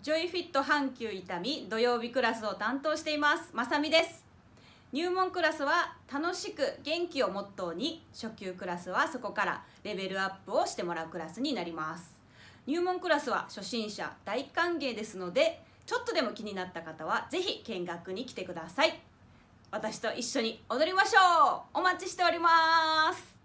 ジョイフィット阪急伊丹土曜日クラスを担当していますまさみです入門クラスは楽しく元気をモットーに初級クラスはそこからレベルアップをしてもらうクラスになります入門クラスは初心者大歓迎ですのでちょっとでも気になった方は是非見学に来てください私と一緒に踊りましょうお待ちしております